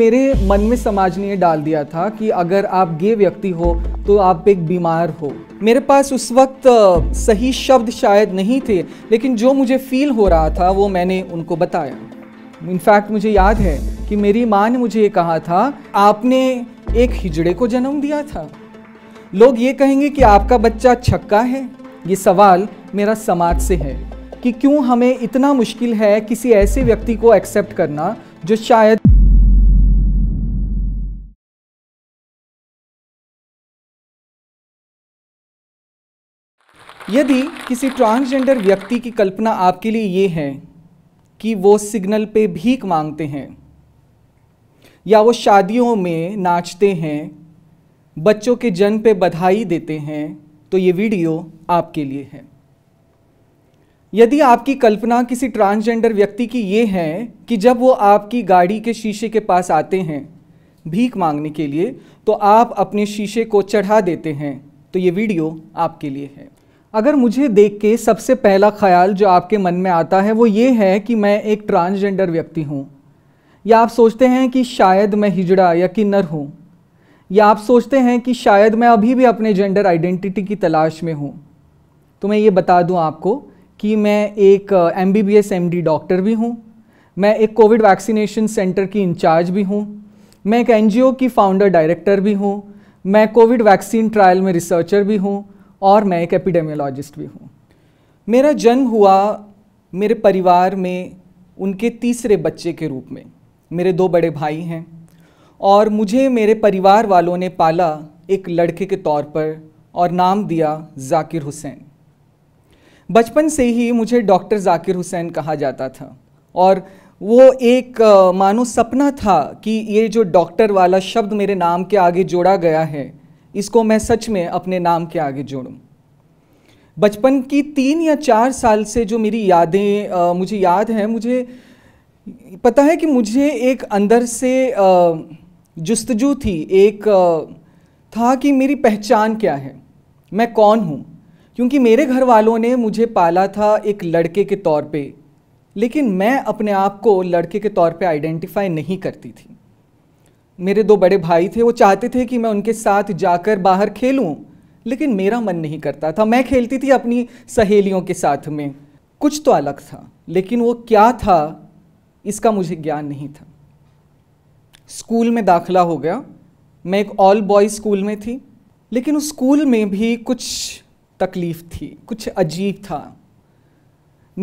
मेरे मन में समाज ने डाल दिया था कि अगर आप गे व्यक्ति हो तो आप एक बीमार हो मेरे पास उस वक्त सही शब्द शायद नहीं थे लेकिन जो मुझे फील हो रहा था वो मैंने उनको बताया इनफैक्ट मुझे याद है कि मेरी माँ ने मुझे ये कहा था आपने एक हिजड़े को जन्म दिया था लोग ये कहेंगे कि आपका बच्चा छक्का है ये सवाल मेरा समाज से है कि क्यों हमें इतना मुश्किल है किसी ऐसे व्यक्ति को एक्सेप्ट करना जो शायद यदि किसी ट्रांसजेंडर व्यक्ति की कल्पना आपके लिए ये है कि वो सिग्नल पे भीख मांगते हैं या वो शादियों में नाचते हैं बच्चों के जन्म पे बधाई देते हैं तो ये वीडियो आपके लिए है यदि आपकी कल्पना किसी ट्रांसजेंडर व्यक्ति की ये है कि जब वो आपकी गाड़ी के शीशे के पास आते हैं भीख मांगने के लिए तो आप अपने शीशे को चढ़ा देते हैं तो ये वीडियो आपके लिए है अगर मुझे देख के सबसे पहला ख्याल जो आपके मन में आता है वो ये है कि मैं एक ट्रांसजेंडर व्यक्ति हूँ या आप सोचते हैं कि शायद मैं हिजड़ा या किन्नर हूँ या आप सोचते हैं कि शायद मैं अभी भी अपने जेंडर आइडेंटिटी की तलाश में हूँ तो मैं ये बता दूँ आपको कि मैं एक M B B S M D doctor भी हूँ मैं एक कोविड वैक्सीनेशन सेंटर की इंचार्ज भी हूँ मैं एक एन जी ओ की फाउंडर डायरेक्टर भी हूँ मैं कोविड वैक्सीन ट्रायल में रिसर्चर भी हूँ और मैं एक एपिडेमियोलॉजिस्ट भी हूँ मेरा जन्म हुआ मेरे परिवार में उनके तीसरे बच्चे के रूप में मेरे दो बड़े भाई हैं और मुझे मेरे परिवार वालों ने पाला एक लड़के के तौर पर और नाम दिया जाकिर हुसैन बचपन से ही मुझे डॉक्टर जाकिर हुसैन कहा जाता था और वो एक मानो सपना था कि ये जो डॉक्टर वाला शब्द मेरे नाम के आगे जोड़ा गया है इसको मैं सच में अपने नाम के आगे जोड़ूँ बचपन की तीन या चार साल से जो मेरी यादें मुझे याद हैं मुझे पता है कि मुझे एक अंदर से जस्तजू थी एक था कि मेरी पहचान क्या है मैं कौन हूँ क्योंकि मेरे घर वालों ने मुझे पाला था एक लड़के के तौर पे लेकिन मैं अपने आप को लड़के के तौर पे आइडेंटिफाई नहीं करती थी मेरे दो बड़े भाई थे वो चाहते थे कि मैं उनके साथ जाकर बाहर खेलूं लेकिन मेरा मन नहीं करता था मैं खेलती थी अपनी सहेलियों के साथ में कुछ तो अलग था लेकिन वो क्या था इसका मुझे ज्ञान नहीं था स्कूल में दाखिला हो गया मैं एक ऑल बॉय स्कूल में थी लेकिन उस स्कूल में भी कुछ तकलीफ़ थी कुछ अजीब था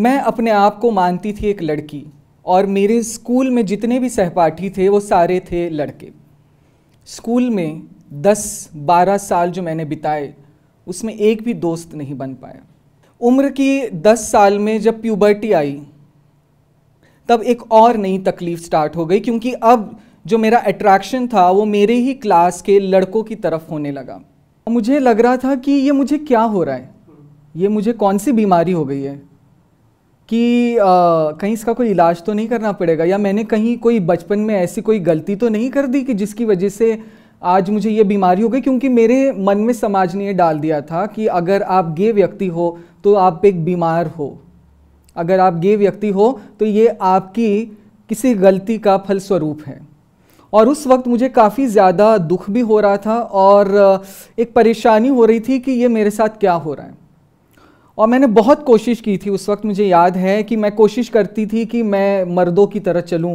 मैं अपने आप को मानती थी एक लड़की और मेरे स्कूल में जितने भी सहपाठी थे वो सारे थे लड़के स्कूल में 10-12 साल जो मैंने बिताए उसमें एक भी दोस्त नहीं बन पाया उम्र की 10 साल में जब प्यूबर्टी आई तब एक और नई तकलीफ़ स्टार्ट हो गई क्योंकि अब जो मेरा अट्रैक्शन था वो मेरे ही क्लास के लड़कों की तरफ होने लगा मुझे लग रहा था कि ये मुझे क्या हो रहा है ये मुझे कौन सी बीमारी हो गई है कि आ, कहीं इसका कोई इलाज तो नहीं करना पड़ेगा या मैंने कहीं कोई बचपन में ऐसी कोई गलती तो नहीं कर दी कि जिसकी वजह से आज मुझे ये बीमारी हो गई क्योंकि मेरे मन में समाज ने ये डाल दिया था कि अगर आप गे व्यक्ति हो तो आप एक बीमार हो अगर आप गे व्यक्ति हो तो ये आपकी किसी गलती का फलस्वरूप है और उस वक्त मुझे काफ़ी ज़्यादा दुख भी हो रहा था और एक परेशानी हो रही थी कि ये मेरे साथ क्या हो रहा है और मैंने बहुत कोशिश की थी उस वक्त मुझे याद है कि मैं कोशिश करती थी कि मैं मर्दों की तरह चलूँ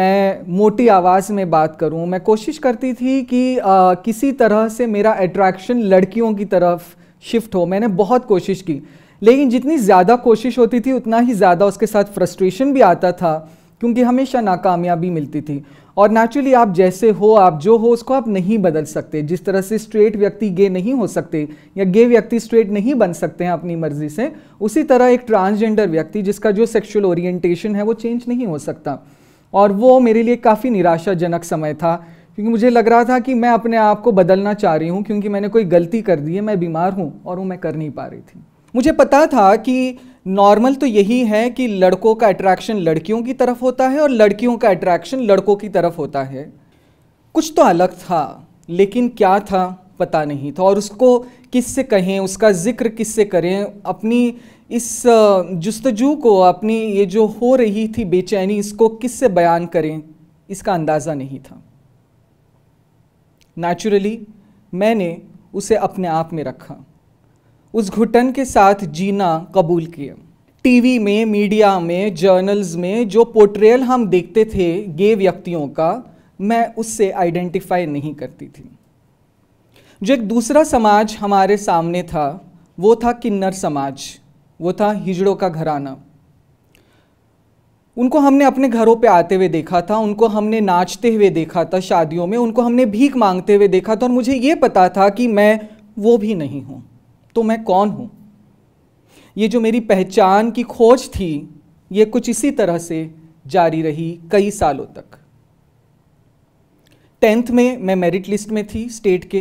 मैं मोटी आवाज़ में बात करूं मैं कोशिश करती थी कि आ, किसी तरह से मेरा अट्रैक्शन लड़कियों की तरफ शिफ्ट हो मैंने बहुत कोशिश की लेकिन जितनी ज़्यादा कोशिश होती थी उतना ही ज़्यादा उसके साथ फ्रस्ट्रेशन भी आता था क्योंकि हमेशा नाकामयाबी मिलती थी और नेचुरली आप जैसे हो आप जो हो उसको आप नहीं बदल सकते जिस तरह से स्ट्रेट व्यक्ति गे नहीं हो सकते या गे व्यक्ति स्ट्रेट नहीं बन सकते हैं अपनी मर्जी से उसी तरह एक ट्रांसजेंडर व्यक्ति जिसका जो सेक्शुअल ओरिएंटेशन है वो चेंज नहीं हो सकता और वो मेरे लिए काफ़ी निराशाजनक समय था क्योंकि मुझे लग रहा था कि मैं अपने आप को बदलना चाह रही हूँ क्योंकि मैंने कोई गलती कर दी है मैं बीमार हूँ और वो मैं कर नहीं पा रही थी मुझे पता था कि नॉर्मल तो यही है कि लड़कों का अट्रैक्शन लड़कियों की तरफ होता है और लड़कियों का अट्रैक्शन लड़कों की तरफ होता है कुछ तो अलग था लेकिन क्या था पता नहीं था और उसको किससे कहें उसका जिक्र किससे करें अपनी इस जस्तजू को अपनी ये जो हो रही थी बेचैनी इसको किससे बयान करें इसका अंदाज़ा नहीं था नेचुरली मैंने उसे अपने आप में रखा उस घुटन के साथ जीना कबूल किया टीवी में मीडिया में जर्नल्स में जो पोर्ट्रेयल हम देखते थे गे व्यक्तियों का मैं उससे आइडेंटिफाई नहीं करती थी जो एक दूसरा समाज हमारे सामने था वो था किन्नर समाज वो था हिजड़ों का घराना उनको हमने अपने घरों पे आते हुए देखा था उनको हमने नाचते हुए देखा था शादियों में उनको हमने भीख मांगते हुए देखा था और मुझे ये पता था कि मैं वो भी नहीं हूँ तो मैं कौन हूँ ये जो मेरी पहचान की खोज थी ये कुछ इसी तरह से जारी रही कई सालों तक टेंथ में मैं मेरिट लिस्ट में थी स्टेट के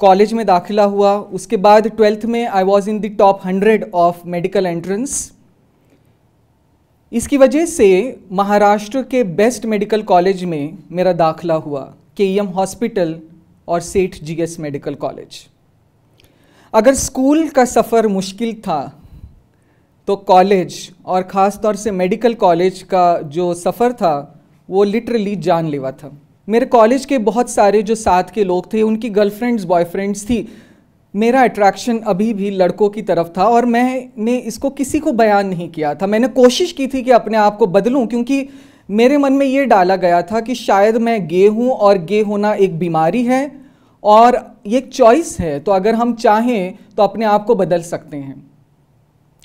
कॉलेज में दाखिला हुआ उसके बाद ट्वेल्थ में I was in the top hundred of medical entrance इसकी वजह से महाराष्ट्र के बेस्ट मेडिकल कॉलेज में मेरा दाखिला हुआ के ई एम हॉस्पिटल और सेठ जीएस मेडिकल कॉलेज अगर स्कूल का सफ़र मुश्किल था तो कॉलेज और ख़ास तौर से मेडिकल कॉलेज का जो सफ़र था वो लिटरली जानलेवा था मेरे कॉलेज के बहुत सारे जो साथ के लोग थे उनकी गर्लफ्रेंड्स बॉयफ्रेंड्स थी मेरा अट्रैक्शन अभी भी लड़कों की तरफ था और मैंने इसको किसी को बयान नहीं किया था मैंने कोशिश की थी कि अपने आप को बदलूं क्योंकि मेरे मन में ये डाला गया था कि शायद मैं गे हूँ और गे होना एक बीमारी है और ये एक चॉइस है तो अगर हम चाहें तो अपने आप को बदल सकते हैं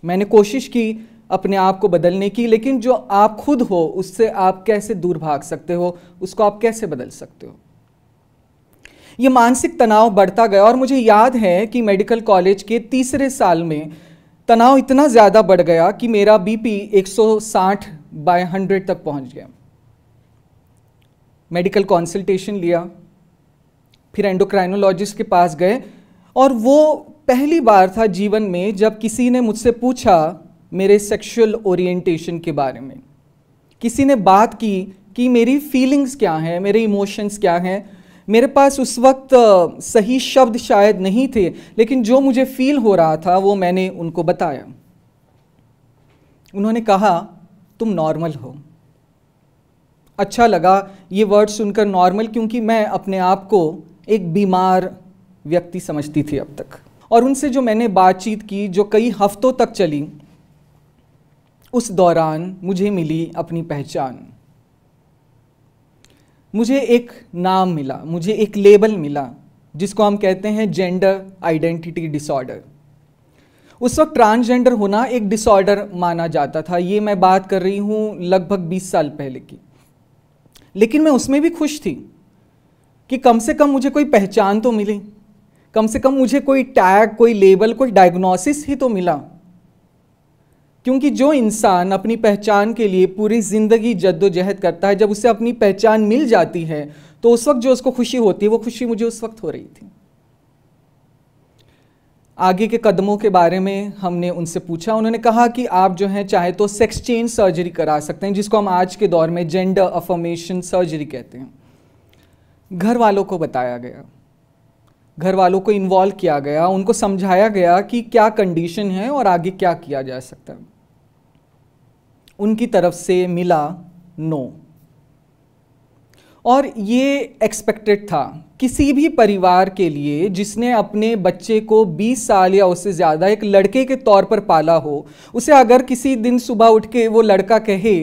मैंने कोशिश की अपने आप को बदलने की लेकिन जो आप खुद हो उससे आप कैसे दूर भाग सकते हो उसको आप कैसे बदल सकते हो ये मानसिक तनाव बढ़ता गया और मुझे याद है कि मेडिकल कॉलेज के तीसरे साल में तनाव इतना ज़्यादा बढ़ गया कि मेरा बीपी 160 बाय 100 तक पहुंच गया मेडिकल कॉन्सल्टेसन लिया फिर एंडोक्राइनोलॉजिस्ट के पास गए और वो पहली बार था जीवन में जब किसी ने मुझसे पूछा मेरे सेक्सुअल ओरिएंटेशन के बारे में किसी ने बात की कि मेरी फीलिंग्स क्या हैं मेरे इमोशंस क्या हैं मेरे पास उस वक्त सही शब्द शायद नहीं थे लेकिन जो मुझे फील हो रहा था वो मैंने उनको बताया उन्होंने कहा तुम नॉर्मल हो अच्छा लगा ये वर्ड सुनकर नॉर्मल क्योंकि मैं अपने आप को एक बीमार व्यक्ति समझती थी अब तक और उनसे जो मैंने बातचीत की जो कई हफ्तों तक चली उस दौरान मुझे मिली अपनी पहचान मुझे एक नाम मिला मुझे एक लेबल मिला जिसको हम कहते हैं जेंडर आइडेंटिटी डिसऑर्डर उस वक्त ट्रांसजेंडर होना एक डिसऑर्डर माना जाता था ये मैं बात कर रही हूँ लगभग 20 साल पहले की लेकिन मैं उसमें भी खुश थी कि कम से कम मुझे कोई पहचान तो मिली कम से कम मुझे कोई टैग कोई लेबल कोई डायग्नोसिस ही तो मिला क्योंकि जो इंसान अपनी पहचान के लिए पूरी ज़िंदगी जद्दोजहद करता है जब उसे अपनी पहचान मिल जाती है तो उस वक्त जो उसको खुशी होती है वो खुशी मुझे उस वक्त हो रही थी आगे के कदमों के बारे में हमने उनसे पूछा उन्होंने कहा कि आप जो हैं चाहे तो सेक्स चेंज सर्जरी करा सकते हैं जिसको हम आज के दौर में जेंडर अफॉर्मेशन सर्जरी कहते हैं घर वालों को बताया गया घर वालों को इन्वॉल्व किया गया उनको समझाया गया कि क्या कंडीशन है और आगे क्या किया जा सकता है उनकी तरफ से मिला नो और ये एक्सपेक्टेड था किसी भी परिवार के लिए जिसने अपने बच्चे को 20 साल या उससे ज़्यादा एक लड़के के तौर पर पाला हो उसे अगर किसी दिन सुबह उठ के वो लड़का कहे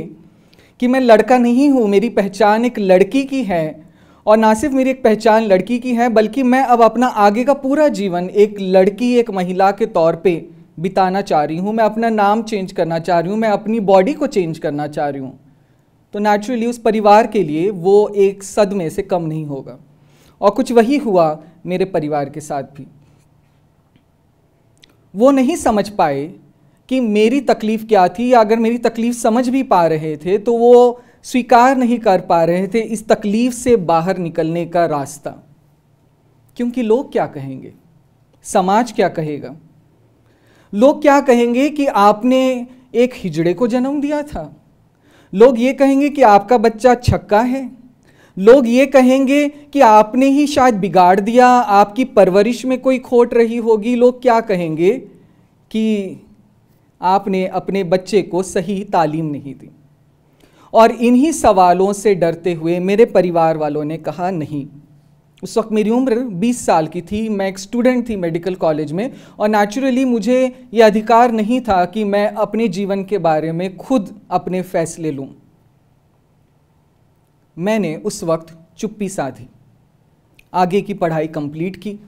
कि मैं लड़का नहीं हूँ मेरी पहचान एक लड़की की है और ना सिर्फ मेरी एक पहचान लड़की की है बल्कि मैं अब अपना आगे का पूरा जीवन एक लड़की एक महिला के तौर पे बिताना चाह रही हूँ मैं अपना नाम चेंज करना चाह रही हूँ मैं अपनी बॉडी को चेंज करना चाह रही हूँ तो नेचुरली उस परिवार के लिए वो एक सदमे से कम नहीं होगा और कुछ वही हुआ मेरे परिवार के साथ भी वो नहीं समझ पाए कि मेरी तकलीफ़ क्या थी या अगर मेरी तकलीफ़ समझ भी पा रहे थे तो वो स्वीकार नहीं कर पा रहे थे इस तकलीफ से बाहर निकलने का रास्ता क्योंकि लोग क्या कहेंगे समाज क्या कहेगा लोग क्या कहेंगे कि आपने एक हिजड़े को जन्म दिया था लोग ये कहेंगे कि आपका बच्चा छक्का है लोग ये कहेंगे कि आपने ही शायद बिगाड़ दिया आपकी परवरिश में कोई खोट रही होगी लोग क्या कहेंगे कि आपने अपने बच्चे को सही तालीम नहीं दी और इन्हीं सवालों से डरते हुए मेरे परिवार वालों ने कहा नहीं उस वक्त मेरी उम्र 20 साल की थी मैं एक स्टूडेंट थी मेडिकल कॉलेज में और नेचुरली मुझे ये अधिकार नहीं था कि मैं अपने जीवन के बारे में खुद अपने फैसले लूँ मैंने उस वक्त चुप्पी साधी आगे की पढ़ाई कंप्लीट की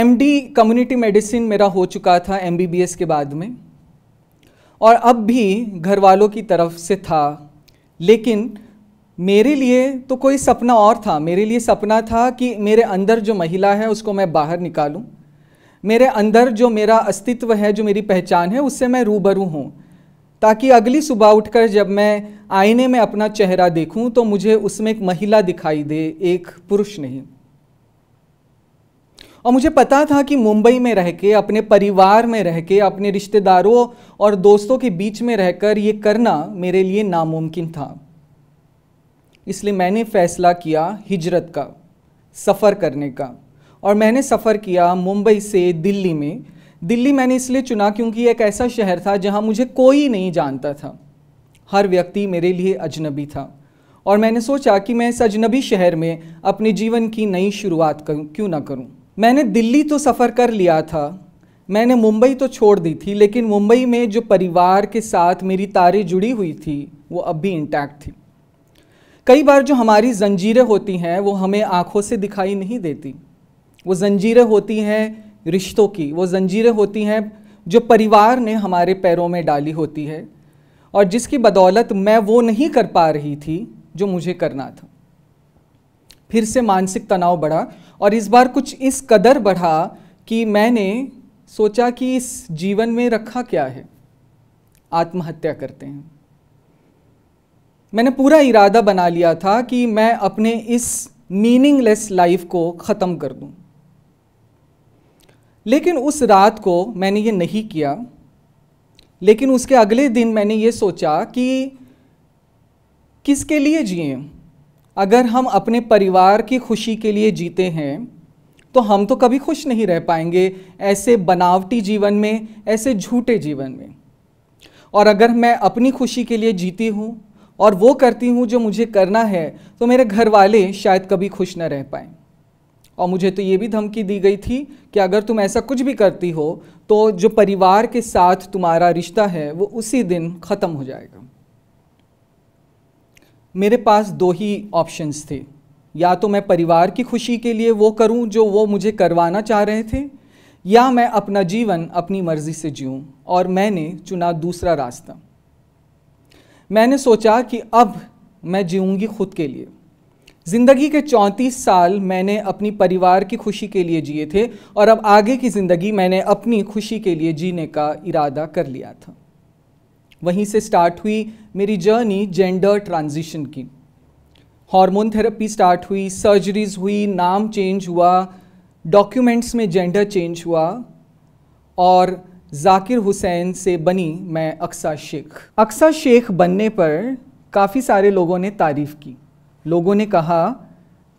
एमडी कम्युनिटी मेडिसिन मेरा हो चुका था एमबीबीएस के बाद में और अब भी घर वालों की तरफ से था लेकिन मेरे लिए तो कोई सपना और था मेरे लिए सपना था कि मेरे अंदर जो महिला है उसको मैं बाहर निकालूं मेरे अंदर जो मेरा अस्तित्व है जो मेरी पहचान है उससे मैं रूबरू हूँ ताकि अगली सुबह उठकर जब मैं आईने में अपना चेहरा देखूं तो मुझे उसमें एक महिला दिखाई दे एक पुरुष नहीं और मुझे पता था कि मुंबई में रह के अपने परिवार में रह के अपने रिश्तेदारों और दोस्तों के बीच में रहकर ये करना मेरे लिए नामुमकिन था इसलिए मैंने फ़ैसला किया हिजरत का सफ़र करने का और मैंने सफ़र किया मुंबई से दिल्ली में दिल्ली मैंने इसलिए चुना क्योंकि एक ऐसा शहर था जहाँ मुझे कोई नहीं जानता था हर व्यक्ति मेरे लिए अजनबी था और मैंने सोचा कि मैं इस अजनबी शहर में अपने जीवन की नई शुरुआत क्यों ना करूँ मैंने दिल्ली तो सफ़र कर लिया था मैंने मुंबई तो छोड़ दी थी लेकिन मुंबई में जो परिवार के साथ मेरी तारे जुड़ी हुई थी वो अब भी इंटैक्ट थी कई बार जो हमारी जंजीरें होती हैं वो हमें आँखों से दिखाई नहीं देती वो जंजीरें होती हैं रिश्तों की वो जंजीरें होती हैं जो परिवार ने हमारे पैरों में डाली होती है और जिसकी बदौलत मैं वो नहीं कर पा रही थी जो मुझे करना था फिर से मानसिक तनाव बढ़ा और इस बार कुछ इस कदर बढ़ा कि मैंने सोचा कि इस जीवन में रखा क्या है आत्महत्या करते हैं मैंने पूरा इरादा बना लिया था कि मैं अपने इस मीनिंगलेस लाइफ को ख़त्म कर दूं। लेकिन उस रात को मैंने ये नहीं किया लेकिन उसके अगले दिन मैंने ये सोचा कि किसके लिए जिए अगर हम अपने परिवार की खुशी के लिए जीते हैं तो हम तो कभी खुश नहीं रह पाएंगे ऐसे बनावटी जीवन में ऐसे झूठे जीवन में और अगर मैं अपनी खुशी के लिए जीती हूँ और वो करती हूँ जो मुझे करना है तो मेरे घर वाले शायद कभी खुश न रह पाएँ और मुझे तो ये भी धमकी दी गई थी कि अगर तुम ऐसा कुछ भी करती हो तो जो परिवार के साथ तुम्हारा रिश्ता है वो उसी दिन ख़त्म हो जाएगा मेरे पास दो ही ऑप्शंस थे या तो मैं परिवार की खुशी के लिए वो करूं जो वो मुझे करवाना चाह रहे थे या मैं अपना जीवन अपनी मर्ज़ी से जीऊं और मैंने चुना दूसरा रास्ता मैंने सोचा कि अब मैं जीऊँगी खुद के लिए ज़िंदगी के 34 साल मैंने अपनी परिवार की खुशी के लिए जिए थे और अब आगे की ज़िंदगी मैंने अपनी खुशी के लिए जीने का इरादा कर लिया था वहीं से स्टार्ट हुई मेरी जर्नी जेंडर ट्रांजिशन की हार्मोन थेरेपी स्टार्ट हुई सर्जरीज हुई नाम चेंज हुआ डॉक्यूमेंट्स में जेंडर चेंज हुआ और जाकिर हुसैन से बनी मैं अक्सा शेख अक्सा शेख बनने पर काफ़ी सारे लोगों ने तारीफ़ की लोगों ने कहा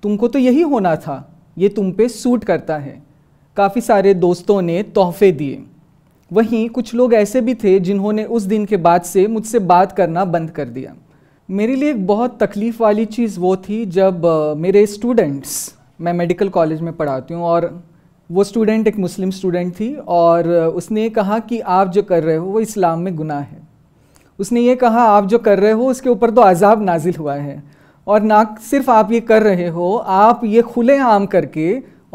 तुमको तो यही होना था ये तुम पे सूट करता है काफ़ी सारे दोस्तों ने तोहफे दिए वहीं कुछ लोग ऐसे भी थे जिन्होंने उस दिन के बाद से मुझसे बात करना बंद कर दिया मेरे लिए एक बहुत तकलीफ़ वाली चीज़ वो थी जब मेरे स्टूडेंट्स मैं मेडिकल कॉलेज में पढ़ाती हूँ और वो स्टूडेंट एक मुस्लिम स्टूडेंट थी और उसने कहा कि आप जो कर रहे हो वो इस्लाम में गुनाह है उसने ये कहा आप जो कर रहे हो उसके ऊपर तो अजाब नाजिल हुआ है और ना सिर्फ आप ये कर रहे हो आप ये खुले आम करके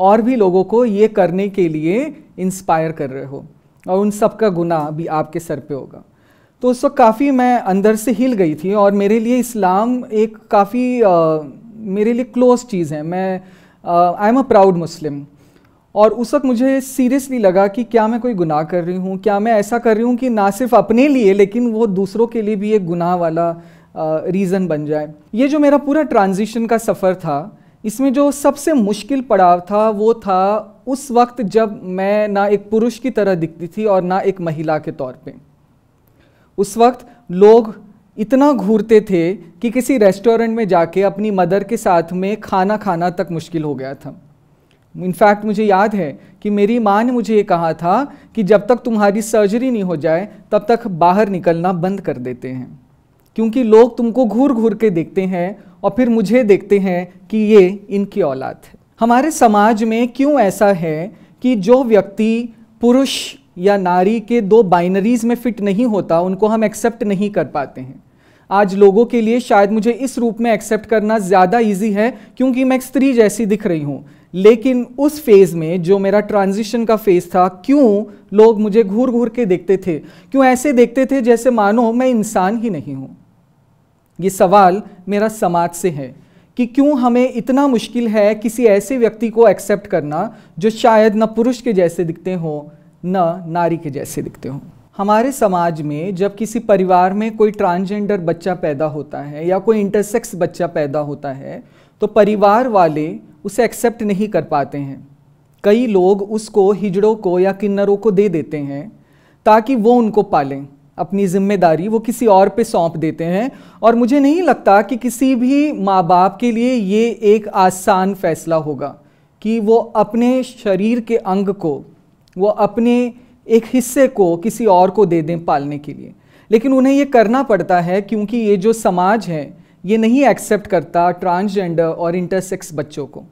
और भी लोगों को ये करने के लिए इंस्पायर कर रहे हो और उन सब का गुना भी आपके सर पे होगा तो उस वक्त काफ़ी मैं अंदर से हिल गई थी और मेरे लिए इस्लाम एक काफ़ी मेरे लिए क्लोज चीज़ है मैं आई एम अ प्राउड मुस्लिम और उस वक्त मुझे सीरियसली लगा कि क्या मैं कोई गुनाह कर रही हूँ क्या मैं ऐसा कर रही हूँ कि ना सिर्फ अपने लिए लेकिन वो दूसरों के लिए भी एक गुनाह वाला रीज़न बन जाए ये जो मेरा पूरा ट्रांजिशन का सफ़र था इसमें जो सबसे मुश्किल पड़ाव था वो था उस वक्त जब मैं ना एक पुरुष की तरह दिखती थी और ना एक महिला के तौर पे उस वक्त लोग इतना घूरते थे कि किसी रेस्टोरेंट में जाके अपनी मदर के साथ में खाना खाना तक मुश्किल हो गया था इनफैक्ट मुझे याद है कि मेरी माँ ने मुझे ये कहा था कि जब तक तुम्हारी सर्जरी नहीं हो जाए तब तक बाहर निकलना बंद कर देते हैं क्योंकि लोग तुमको घूर घूर के देखते हैं और फिर मुझे देखते हैं कि ये इनकी औलाद है हमारे समाज में क्यों ऐसा है कि जो व्यक्ति पुरुष या नारी के दो बाइनरीज में फिट नहीं होता उनको हम एक्सेप्ट नहीं कर पाते हैं आज लोगों के लिए शायद मुझे इस रूप में एक्सेप्ट करना ज़्यादा इजी है क्योंकि मैं एक स्त्री जैसी दिख रही हूँ लेकिन उस फेज़ में जो मेरा ट्रांजिशन का फेज़ था क्यों लोग मुझे घूर घूर के देखते थे क्यों ऐसे देखते थे जैसे मानो मैं इंसान ही नहीं हूँ ये सवाल मेरा समाज से है कि क्यों हमें इतना मुश्किल है किसी ऐसे व्यक्ति को एक्सेप्ट करना जो शायद न पुरुष के जैसे दिखते हों न ना नारी के जैसे दिखते हों हमारे समाज में जब किसी परिवार में कोई ट्रांसजेंडर बच्चा पैदा होता है या कोई इंटरसेक्स बच्चा पैदा होता है तो परिवार वाले उसे एक्सेप्ट नहीं कर पाते हैं कई लोग उसको हिजड़ों को या किन्नरों को दे देते हैं ताकि वो उनको पालें अपनी जिम्मेदारी वो किसी और पे सौंप देते हैं और मुझे नहीं लगता कि किसी भी माँ बाप के लिए ये एक आसान फैसला होगा कि वो अपने शरीर के अंग को वो अपने एक हिस्से को किसी और को दे दें पालने के लिए लेकिन उन्हें ये करना पड़ता है क्योंकि ये जो समाज है ये नहीं एक्सेप्ट करता ट्रांसजेंडर और इंटरसेक्स बच्चों को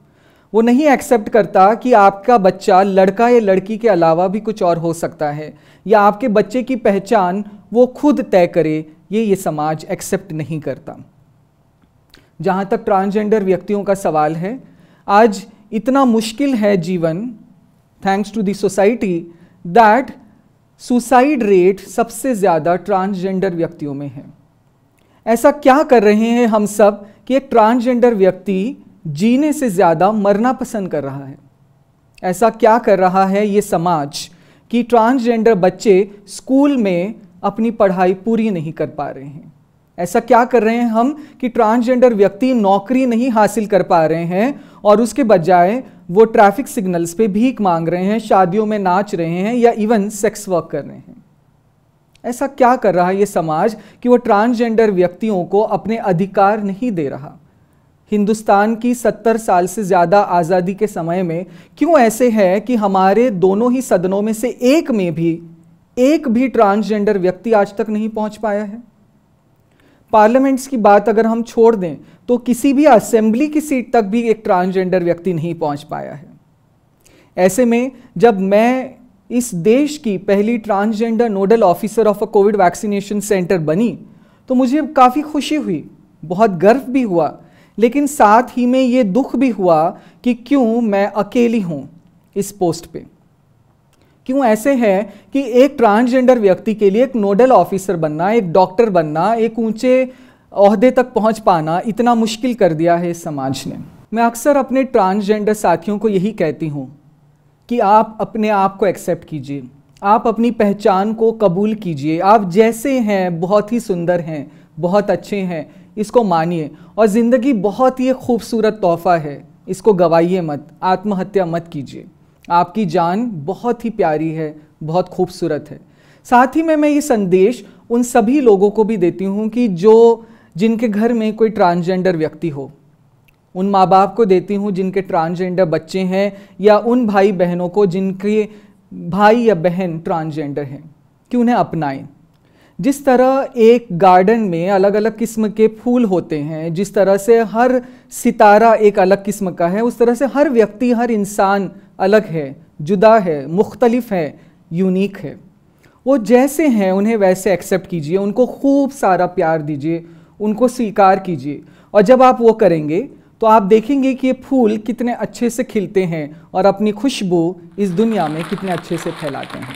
वो नहीं एक्सेप्ट करता कि आपका बच्चा लड़का या लड़की के अलावा भी कुछ और हो सकता है या आपके बच्चे की पहचान वो खुद तय करे ये ये समाज एक्सेप्ट नहीं करता जहाँ तक ट्रांसजेंडर व्यक्तियों का सवाल है आज इतना मुश्किल है जीवन thanks to the society that suicide rate सबसे ज़्यादा ट्रांसजेंडर व्यक्तियों में है ऐसा क्या कर रहे हैं हम सब कि एक ट्रांसजेंडर व्यक्ति जीने से ज़्यादा मरना पसंद कर रहा है ऐसा क्या कर रहा है ये समाज कि ट्रांसजेंडर बच्चे स्कूल में अपनी पढ़ाई पूरी नहीं कर पा रहे हैं ऐसा क्या कर रहे हैं हम कि ट्रांसजेंडर व्यक्ति नौकरी नहीं हासिल कर पा रहे हैं और उसके बजाय वो ट्रैफिक सिग्नल्स पे भीख मांग रहे हैं शादियों में नाच रहे हैं या इवन सेक्स वर्क कर रहे हैं ऐसा क्या कर रहा है ये समाज कि वो ट्रांसजेंडर व्यक्तियों को अपने अधिकार नहीं दे रहा हिंदुस्तान की सत्तर साल से ज़्यादा आज़ादी के समय में क्यों ऐसे है कि हमारे दोनों ही सदनों में से एक में भी एक भी ट्रांसजेंडर व्यक्ति आज तक नहीं पहुंच पाया है पार्लियामेंट्स की बात अगर हम छोड़ दें तो किसी भी असेंबली की सीट तक भी एक ट्रांसजेंडर व्यक्ति नहीं पहुंच पाया है ऐसे में जब मैं इस देश की पहली transgender nodal officer of a covid vaccination center बनी तो मुझे काफ़ी खुशी हुई बहुत गर्व भी हुआ लेकिन साथ ही में ये दुख भी हुआ कि क्यों मैं अकेली हूँ इस पोस्ट पे क्यों ऐसे है कि एक ट्रांसजेंडर व्यक्ति के लिए एक नोडल ऑफिसर बनना एक डॉक्टर बनना एक ऊंचे अहदे तक पहुंच पाना इतना मुश्किल कर दिया है समाज ने मैं अक्सर अपने ट्रांसजेंडर साथियों को यही कहती हूँ कि आप अपने आप को एक्सेप्ट कीजिए आप अपनी पहचान को कबूल कीजिए आप जैसे हैं बहुत ही सुंदर हैं बहुत अच्छे हैं इसको मानिए और ज़िंदगी बहुत ही खूबसूरत तोहफा है इसको गवाइए मत आत्महत्या मत कीजिए आपकी जान बहुत ही प्यारी है बहुत खूबसूरत है साथ ही में मैं ये संदेश उन सभी लोगों को भी देती हूँ कि जो जिनके घर में कोई ट्रांसजेंडर व्यक्ति हो उन माँ बाप को देती हूँ जिनके ट्रांसजेंडर बच्चे हैं या उन भाई बहनों को जिनके भाई या बहन ट्रांसजेंडर हैं कि उन्हें अपनाएं जिस तरह एक गार्डन में अलग अलग किस्म के फूल होते हैं जिस तरह से हर सितारा एक अलग किस्म का है उस तरह से हर व्यक्ति हर इंसान अलग है जुदा है मुख्तलिफ है यूनिक है वो जैसे हैं उन्हें वैसे एक्सेप्ट कीजिए उनको खूब सारा प्यार दीजिए उनको स्वीकार कीजिए और जब आप वो करेंगे तो आप देखेंगे कि ये फूल कितने अच्छे से खिलते हैं और अपनी खुशबू इस दुनिया में कितने अच्छे से फैलाते हैं